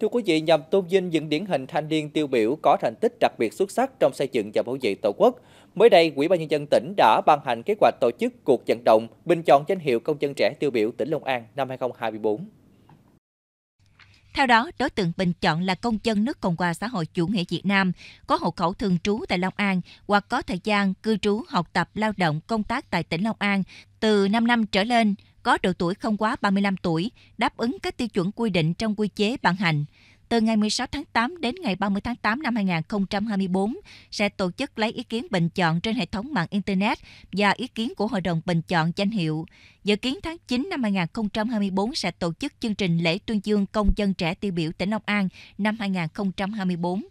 Thưa quý vị, nhằm tôn vinh những điển hình thanh niên tiêu biểu có thành tích đặc biệt xuất sắc trong xây dựng và bảo vệ Tổ quốc, mới đây, Ủy ban nhân dân tỉnh đã ban hành kế hoạch tổ chức cuộc vận động bình chọn danh hiệu công dân trẻ tiêu biểu tỉnh Long An năm 2024. Theo đó, đối tượng bình chọn là công dân nước Cộng hòa xã hội chủ nghĩa Việt Nam, có hộ khẩu thường trú tại Long An hoặc có thời gian cư trú, học tập, lao động, công tác tại tỉnh Long An từ 5 năm trở lên, có độ tuổi không quá 35 tuổi, đáp ứng các tiêu chuẩn quy định trong quy chế ban hành. Từ ngày 16 tháng 8 đến ngày 30 tháng 8 năm 2024 sẽ tổ chức lấy ý kiến bình chọn trên hệ thống mạng Internet và ý kiến của Hội đồng Bình chọn danh hiệu. Dự kiến tháng 9 năm 2024 sẽ tổ chức chương trình lễ tuyên dương công dân trẻ tiêu biểu tỉnh Long An năm 2024.